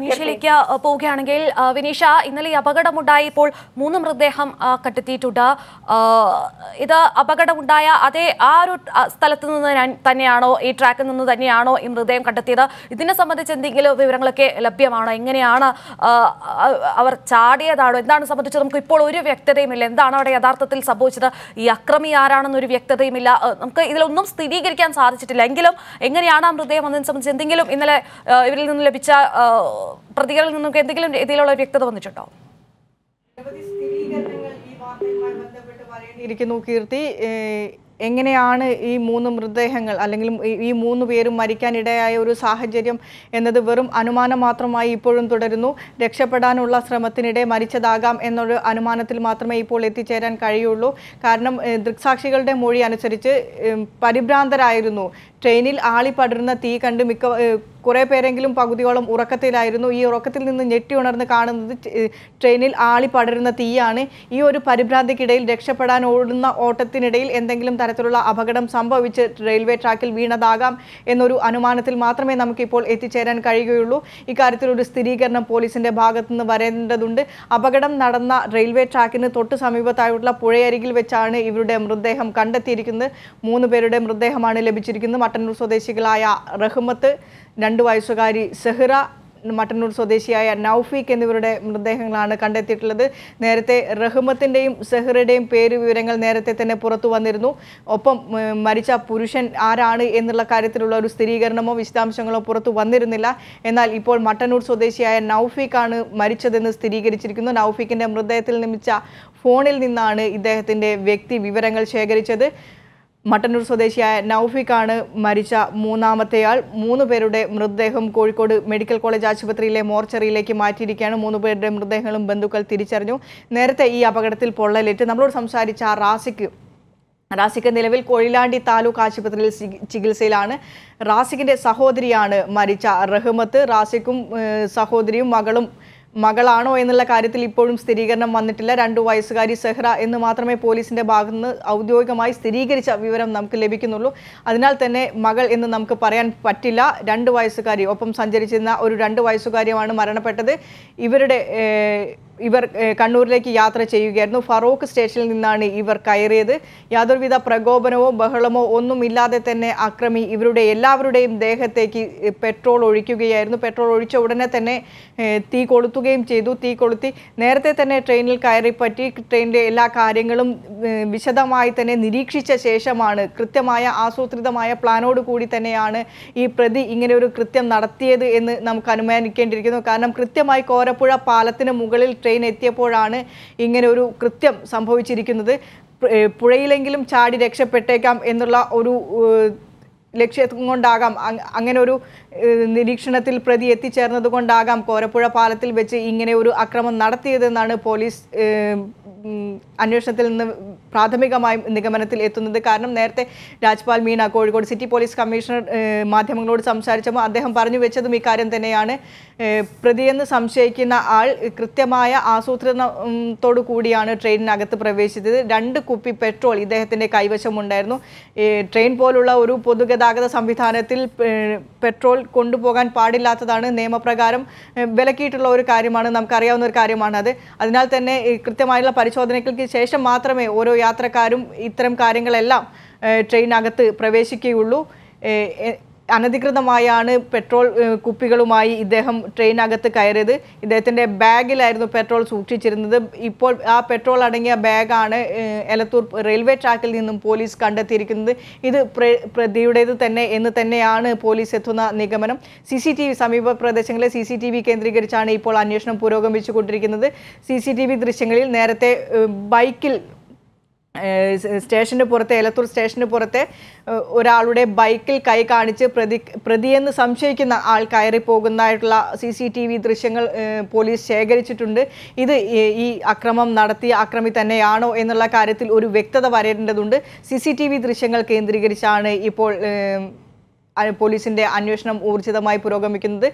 വിനീഷയിലേക്ക് പോവുകയാണെങ്കിൽ വിനീഷ ഇന്നലെ ഈ അപകടമുണ്ടായി ഇപ്പോൾ മൂന്ന് മൃതദേഹം കണ്ടെത്തിയിട്ടുണ്ട് ഇത് അപകടമുണ്ടായ അതേ ആ ഒരു സ്ഥലത്ത് നിന്ന് തന്നെയാണോ ഈ ട്രാക്കിൽ നിന്ന് തന്നെയാണോ ഈ മൃതദേഹം കണ്ടെത്തിയത് ഇതിനെ സംബന്ധിച്ച് എന്തെങ്കിലും വിവരങ്ങളൊക്കെ ലഭ്യമാണോ എങ്ങനെയാണ് അവർ ചാടിയതാണോ എന്താണ് സംബന്ധിച്ച് നമുക്ക് ഇപ്പോൾ ഒരു വ്യക്തതയുമില്ല എന്താണ് അവിടെ യഥാർത്ഥത്തിൽ സംഭവിച്ചത് ഈ അക്രമി ആരാണെന്നൊരു വ്യക്തതയുമില്ല നമുക്ക് ഇതിലൊന്നും സ്ഥിരീകരിക്കാൻ സാധിച്ചിട്ടില്ല എങ്കിലും എങ്ങനെയാണ് ആ മൃതദേഹം എന്നതിനെ സംബന്ധിച്ച് എന്തെങ്കിലും ഇന്നലെ ഇവരിൽ നിന്ന് ലഭിച്ച പ്രതികളിൽ നിന്നൊക്കെ എന്തെങ്കിലും രീതിയിലുള്ള വ്യക്തത വന്നിട്ടുണ്ടോ ഇരിക്കുന്നു കീർത്തി എങ്ങനെയാണ് ഈ മൂന്ന് മൃതദേഹങ്ങൾ അല്ലെങ്കിൽ ഈ മൂന്ന് പേരും മരിക്കാനിടയായ ഒരു സാഹചര്യം എന്നത് വെറും അനുമാനം മാത്രമായി ഇപ്പോഴും തുടരുന്നു രക്ഷപ്പെടാനുള്ള ശ്രമത്തിനിടെ മരിച്ചതാകാം എന്നൊരു അനുമാനത്തിൽ മാത്രമേ ഇപ്പോൾ എത്തിച്ചേരാൻ കഴിയുള്ളൂ കാരണം ദൃക്സാക്ഷികളുടെ മൊഴി അനുസരിച്ച് പരിഭ്രാന്തരായിരുന്നു ട്രെയിനിൽ ആളിപ്പടരുന്ന തീ കണ്ട് മിക്ക കുറേ പേരെങ്കിലും പകുതിയോളം ഉറക്കത്തിലായിരുന്നു ഈ ഉറക്കത്തിൽ നിന്ന് ഞെട്ടി ഉണർന്ന് കാണുന്നത് ട്രെയിനിൽ ആളി പടരുന്ന തീയാണ് ഈ ഒരു പരിഭ്രാന്തിക്കിടയിൽ രക്ഷപ്പെടാൻ ഓടുന്ന ഓട്ടത്തിനിടയിൽ എന്തെങ്കിലും തരത്തിലുള്ള അപകടം സംഭവിച്ച് റെയിൽവേ ട്രാക്കിൽ വീണതാകാം എന്നൊരു അനുമാനത്തിൽ മാത്രമേ നമുക്കിപ്പോൾ എത്തിച്ചേരാൻ കഴിയുകയുള്ളൂ ഇക്കാര്യത്തിൽ ഒരു സ്ഥിരീകരണം പോലീസിന്റെ ഭാഗത്തുനിന്ന് വരേണ്ടതുണ്ട് അപകടം നടന്ന റെയിൽവേ ട്രാക്കിന് തൊട്ട് സമീപത്തായുള്ള പുഴയരികിൽ വെച്ചാണ് ഇവരുടെ മൃതദേഹം കണ്ടെത്തിയിരിക്കുന്നത് മൂന്ന് പേരുടെ മൃതദേഹമാണ് ലഭിച്ചിരിക്കുന്നത് മട്ടന്നൂർ സ്വദേശികളായ റഹ്മത്ത് രണ്ട് വയസ്സുകാരി സെഹ്റ മട്ടന്നൂർ സ്വദേശിയായ നൌഫീഖ് എന്നിവരുടെ മൃതദേഹങ്ങളാണ് കണ്ടെത്തിയിട്ടുള്ളത് നേരത്തെ റഹ്മത്തിൻ്റെയും സെഹ്റയുടെയും പേര് വിവരങ്ങൾ നേരത്തെ തന്നെ പുറത്തു വന്നിരുന്നു ഒപ്പം മരിച്ച പുരുഷൻ ആരാണ് എന്നുള്ള കാര്യത്തിലുള്ള ഒരു സ്ഥിരീകരണമോ വിശദാംശങ്ങളോ പുറത്തു വന്നിരുന്നില്ല എന്നാൽ ഇപ്പോൾ മട്ടന്നൂർ സ്വദേശിയായ നൌഫീഖാണ് മരിച്ചതെന്ന് സ്ഥിരീകരിച്ചിരിക്കുന്നു നൌഫീഖിൻ്റെ മൃതദേഹത്തിൽ നിർമ്മിച്ച ഫോണിൽ നിന്നാണ് ഇദ്ദേഹത്തിൻ്റെ വ്യക്തി വിവരങ്ങൾ ശേഖരിച്ചത് മട്ടന്നൂർ സ്വദേശിയായ നൌഫിക്കാണ് മരിച്ച മൂന്നാമത്തെയാൾ മൂന്ന് പേരുടെ മൃതദേഹം കോഴിക്കോട് മെഡിക്കൽ കോളേജ് ആശുപത്രിയിലെ മോർച്ചറിയിലേക്ക് മാറ്റിയിരിക്കുകയാണ് മൂന്ന് പേരുടെ മൃതദേഹങ്ങളും ബന്ധുക്കൾ തിരിച്ചറിഞ്ഞു നേരത്തെ ഈ അപകടത്തിൽ പൊള്ളലേറ്റ് നമ്മളോട് സംസാരിച്ച റാസിക്ക് റാസിക്ക് നിലവിൽ കൊയിലാണ്ടി താലൂക്ക് ആശുപത്രിയിൽ ചികിത്സയിലാണ് റാസിക്കിൻ്റെ സഹോദരിയാണ് മരിച്ച റഹ്മത്ത് റാസിക്കും സഹോദരിയും മകളും മകളാണോ എന്നുള്ള കാര്യത്തിൽ ഇപ്പോഴും സ്ഥിരീകരണം വന്നിട്ടില്ല രണ്ടു വയസ്സുകാരി സെഹ്റ എന്ന് മാത്രമേ പോലീസിന്റെ ഭാഗത്തുനിന്ന് ഔദ്യോഗികമായി സ്ഥിരീകരിച്ച വിവരം നമുക്ക് ലഭിക്കുന്നുള്ളൂ അതിനാൽ തന്നെ മകൾ എന്ന് നമുക്ക് പറയാൻ പറ്റില്ല രണ്ട് വയസ്സുകാരി ഒപ്പം സഞ്ചരിച്ചിരുന്ന ഒരു രണ്ട് വയസ്സുകാരിയുമാണ് മരണപ്പെട്ടത് ഇവരുടെ ഇവർ കണ്ണൂരിലേക്ക് യാത്ര ചെയ്യുകയായിരുന്നു ഫറോക്ക് സ്റ്റേഷനിൽ നിന്നാണ് ഇവർ കയറിയത് യാതൊരുവിധ പ്രകോപനമോ ബഹളമോ ഒന്നുമില്ലാതെ തന്നെ അക്രമി ഇവരുടെ എല്ലാവരുടെയും ദേഹത്തേക്ക് പെട്രോൾ ഒഴിക്കുകയായിരുന്നു പെട്രോൾ ഒഴിച്ച ഉടനെ തന്നെ തീ കൊളുത്തുകയും ചെയ്തു തീ കൊളുത്തി നേരത്തെ തന്നെ ട്രെയിനിൽ കയറിപ്പറ്റി ട്രെയിനിലെ എല്ലാ കാര്യങ്ങളും വിശദമായി തന്നെ നിരീക്ഷിച്ച ശേഷമാണ് കൃത്യമായ ആസൂത്രിതമായ പ്ലാനോട് കൂടി തന്നെയാണ് ഈ പ്രതി ഇങ്ങനെ ഒരു കൃത്യം നടത്തിയത് എന്ന് നമുക്ക് അനുമാനിക്കേണ്ടിയിരിക്കുന്നു കാരണം കൃത്യമായി കോരപ്പുഴ പാലത്തിന് മുകളിൽ ട്രെയിൻ ട്രെയിൻ എത്തിയപ്പോഴാണ് ഇങ്ങനെ ഒരു കൃത്യം സംഭവിച്ചിരിക്കുന്നത് പുഴയിലെങ്കിലും ചാടി രക്ഷപ്പെട്ടേക്കാം എന്നുള്ള ഒരു ലക്ഷ്യം കൊണ്ടാകാം അങ്ങനെ ഒരു നിരീക്ഷണത്തിൽ പ്രതി എത്തിച്ചേർന്നത് കൊണ്ടാകാം കോരപ്പുഴ പാലത്തിൽ വെച്ച് ഇങ്ങനെ ഒരു അക്രമം നടത്തിയതെന്നാണ് പോലീസ് അന്വേഷണത്തിൽ നിന്ന് പ്രാഥമികമായും നിഗമനത്തിൽ എത്തുന്നത് കാരണം നേരത്തെ Rajpal Meena Kozhikode city police commissioner മാധ്യമങ്ങളോട് സംസാരിച്ചപ്പോൾ അദ്ദേഹം പറഞ്ഞു വെച്ചതും ഇക്കാര്യം തന്നെയാണ് പ്രതിയെന്ന് സംശയിക്കുന്ന ആൾ കൃത്യമായ ആസൂത്രണത്തോടു കൂടിയാണ് ട്രെയിനിനകത്ത് പ്രവേശിച്ചത് രണ്ട് കുപ്പി പെട്രോൾ ഇദ്ദേഹത്തിൻ്റെ കൈവശമുണ്ടായിരുന്നു ട്രെയിൻ പോലുള്ള ഒരു പൊതുഗതാഗത സംവിധാനത്തിൽ പെട്രോൾ കൊണ്ടുപോകാൻ പാടില്ലാത്തതാണ് നിയമപ്രകാരം വിലക്കിയിട്ടുള്ള ഒരു കാര്യമാണ് നമുക്കറിയാവുന്ന ഒരു കാര്യമാണ് അത് അതിനാൽ തന്നെ കൃത്യമായുള്ള പരിശോധനകൾക്ക് ശേഷം മാത്രമേ ഓരോ യാത്രക്കാരും ഇത്തരം കാര്യങ്ങളെല്ലാം ട്രെയിനകത്ത് പ്രവേശിക്കുകയുള്ളൂ അനധികൃതമായാണ് പെട്രോൾ കുപ്പികളുമായി ഇദ്ദേഹം ട്രെയിനകത്ത് കയറിയത് ഇദ്ദേഹത്തിൻ്റെ ബാഗിലായിരുന്നു പെട്രോൾ സൂക്ഷിച്ചിരുന്നത് ഇപ്പോൾ ആ പെട്രോൾ അടങ്ങിയ ബാഗാണ് എലത്തൂർ റെയിൽവേ ട്രാക്കിൽ നിന്നും പോലീസ് കണ്ടെത്തിയിരിക്കുന്നത് ഇത് പ്രതിയുടേത് തന്നെ എന്ന് തന്നെയാണ് പോലീസ് എത്തുന്ന നിഗമനം സി സി ടി വി സമീപ പ്രദേശങ്ങളെ സി സി ടി വി കേന്ദ്രീകരിച്ചാണ് ഇപ്പോൾ അന്വേഷണം പുരോഗമിച്ചുകൊണ്ടിരിക്കുന്നത് സി സി ടി വി ദൃശ്യങ്ങളിൽ നേരത്തെ ബൈക്കിൽ സ്റ്റേഷന് പുറത്തെ എലത്തൂർ സ്റ്റേഷന് പുറത്തെ ഒരാളുടെ ബൈക്കിൽ കൈ കാണിച്ച് പ്രതി പ്രതിയെന്ന് സംശയിക്കുന്ന ആൾ കയറി പോകുന്നതായിട്ടുള്ള സി സി ടി വി ദൃശ്യങ്ങൾ പോലീസ് ശേഖരിച്ചിട്ടുണ്ട് ഇത് ഈ അക്രമം നടത്തിയ അക്രമി തന്നെയാണോ എന്നുള്ള കാര്യത്തിൽ ഒരു വ്യക്തത വരേണ്ടതുണ്ട് സി സി ടി വി ദൃശ്യങ്ങൾ കേന്ദ്രീകരിച്ചാണ് ഇപ്പോൾ പോലീസിൻ്റെ അന്വേഷണം ഊർജിതമായി പുരോഗമിക്കുന്നത്